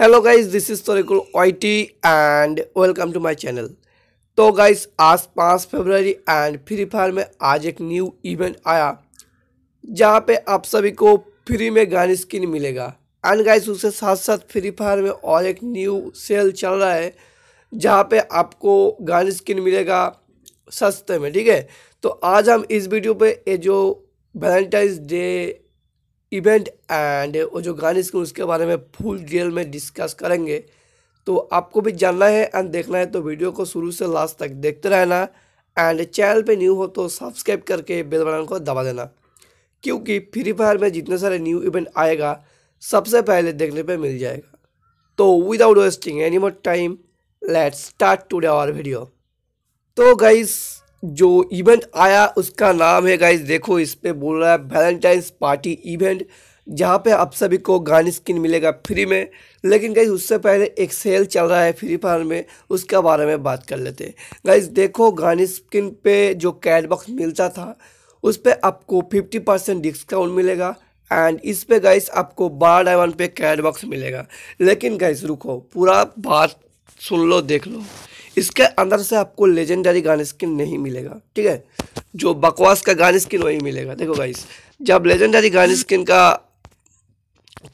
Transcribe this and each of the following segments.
hello guys this is तोरेकुल ओईटी and welcome to my channel तो गाइस आज पाँच फरवरी एंड फ्री फायर में आज एक न्यू इवेंट आया जहाँ पे आप सभी को फ्री में गन स्किन मिलेगा एंड गाइस उसके साथ साथ फ्री फायर में और एक न्यू सेल चल रहा है जहाँ पे आपको गन स्किन मिलेगा सस्ते में ठीक है तो आज हम इस वीडियो पर ये जो वैलेंटाइंस डे इवेंट एंड वो जो गाने इसके उसके बारे में फुल डिटेल में डिस्कस करेंगे तो आपको भी जानना है एंड देखना है तो वीडियो को शुरू से लास्ट तक देखते रहना एंड चैनल पे न्यू हो तो सब्सक्राइब करके बेल बटन को दबा देना क्योंकि फ्री फायर में जितने सारे न्यू इवेंट आएगा सबसे पहले देखने पर मिल जाएगा तो without wasting any more time let's start today our video तो गाइस जो इवेंट आया उसका नाम है गाइज देखो इस पर बोल रहा है वैलेंटाइंस पार्टी इवेंट जहाँ पे आप सभी को गान स्किन मिलेगा फ्री में लेकिन गाइज उससे पहले एक सेल चल रहा है फ्री फायर में उसके बारे में बात कर लेते हैं गाइज देखो गान स्किन पे जो कैट बॉक्स मिलता था उस पर आपको फिफ्टी परसेंट डिस्काउंट मिलेगा एंड इस पे गाइस आपको बार डायमंड पे कैट बॉक्स मिलेगा लेकिन गाइस रुको पूरा बात सुन लो देख लो इसके अंदर से आपको लेजेंडरी गान स्किन नहीं मिलेगा ठीक है जो बकवास का गान स्किन वही मिलेगा देखो गाइस जब लेजेंडरी गान स्किन का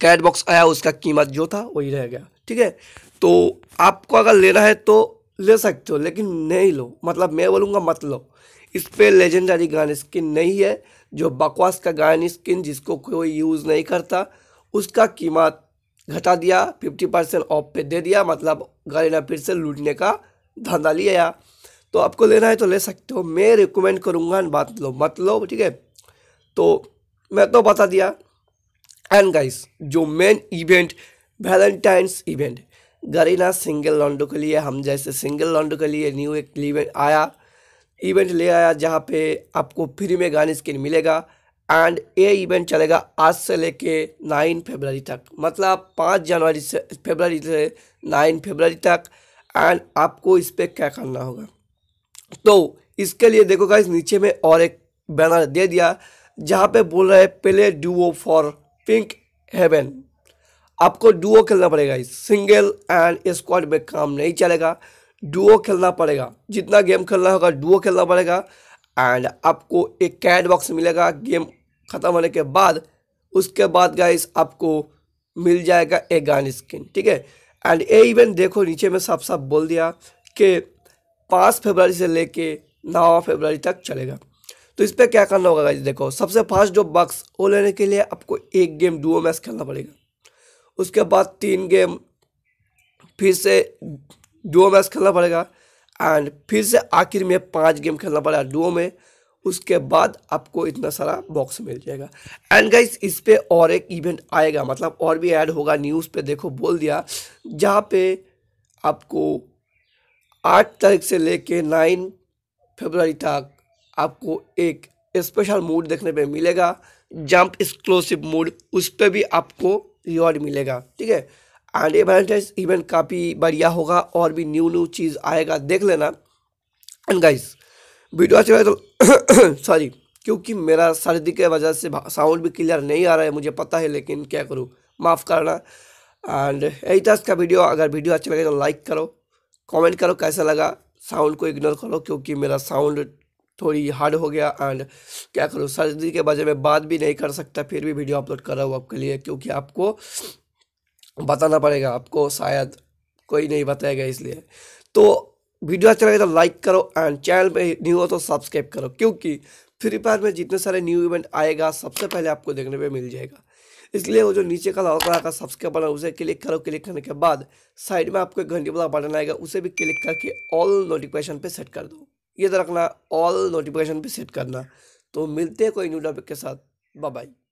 कैट बॉक्स आया उसका कीमत जो था वही रह गया ठीक है तो आपको अगर लेना है तो ले सकते हो लेकिन नहीं लो मतलब मैं बोलूँगा मत लो इस पर लेजेंडरी गान स्किन नहीं है जो बकवास का गान स्किन जिसको कोई यूज़ नहीं करता उसका कीमत घटा दिया फिफ्टी परसेंट ऑफ पे दे दिया मतलब ना फिर से लूटने का धंधा लिया तो आपको लेना है तो ले सकते हो मैं रिकमेंड करूँगा बात लो मत लो ठीक है तो मैं तो बता दिया एंड गाइस जो main event Valentine's event Garena single लॉन्डो के लिए हम जैसे सिंगल लॉन्डो के लिए न्यू एक इवेंट आया इवेंट ले आया जहाँ पे आपको फ्री में गाने स्किन मिलेगा एंड ये इवेंट चलेगा आज से लेके नाइन फेबररी तक मतलब पाँच जनवरी से फेबररी से नाइन फेबररी तक एंड आपको इस पर क्या करना होगा तो इसके लिए देखो गाइस नीचे में और एक बैनर दे दिया जहाँ पे बोल रहा है पहले डुओ फॉर पिंक हेवन आपको डुओ खेलना पड़ेगा इस सिंगल एंड स्क्वाड में काम नहीं चलेगा डुओ खेलना पड़ेगा जितना गेम खेलना होगा डुओ खेलना पड़ेगा एंड आपको एक कैड बॉक्स मिलेगा गेम ख़त्म होने के बाद उसके बाद गाइस आपको मिल जाएगा एक गान स्किन ठीक है एंड ए इवन देखो नीचे में साफ साफ बोल दिया कि पाँच फेबररी से लेके नौ फेबररी तक चलेगा तो इस पर क्या करना होगा गाइज देखो सबसे फास्ट जो बक्स वो लेने के लिए आपको एक गेम डुओ मैच खेलना पड़ेगा उसके बाद तीन गेम फिर से डुओ मैच खेलना पड़ेगा एंड फिर से आखिर में पाँच गेम खेलना पड़ेगा डुओ में उसके बाद आपको इतना सारा बॉक्स मिल जाएगा एंड गाइस इस पर और एक इवेंट आएगा मतलब और भी ऐड होगा न्यूज़ पे देखो बोल दिया जहाँ पे आपको आठ तारीख से ले कर नाइन फेबररी तक आपको एक स्पेशल मूड देखने पे मिलेगा जंप एक्सक्लूसिव मूड उस पर भी आपको रिवॉर्ड मिलेगा ठीक है एंड ये इवेंट काफ़ी बढ़िया होगा और भी न्यू न्यू चीज़ आएगा देख लेना एंड गाइस वीडियो अच्छी लगे तो सॉरी क्योंकि मेरा सर्दी के वजह से साउंड भी क्लियर नहीं आ रहा है मुझे पता है लेकिन क्या करूँ माफ़ करना एंड यही था इसका वीडियो अगर वीडियो अच्छा लगे तो लाइक करो कमेंट करो कैसा लगा साउंड को इग्नोर करो क्योंकि मेरा साउंड थोड़ी हार्ड हो गया एंड क्या करूँ सर्दी के वजह में बात भी नहीं कर सकता फिर भी वीडियो अपलोड कर रहा हूँ आपके लिए क्योंकि आपको बताना पड़ेगा आपको शायद कोई नहीं बताएगा इसलिए तो वीडियो अच्छा लगे तो लाइक करो एंड चैनल पे न्यू हो तो सब्सक्राइब करो क्योंकि फ्री फायर में जितने सारे न्यू इवेंट आएगा सबसे पहले आपको देखने पे मिल जाएगा इसलिए वो जो नीचे का लाल कलर का सब्सक्राइब बटन उसे क्लिक करो क्लिक करने के बाद साइड में आपको एक घंटी वाला बटन आएगा उसे भी क्लिक करके ऑल नोटिफिकेशन पर सेट कर दो ये तो रखना ऑल नोटिफिकेशन पर सेट करना तो मिलते हैं कोई न्यू टॉपिक के साथ बाय बाय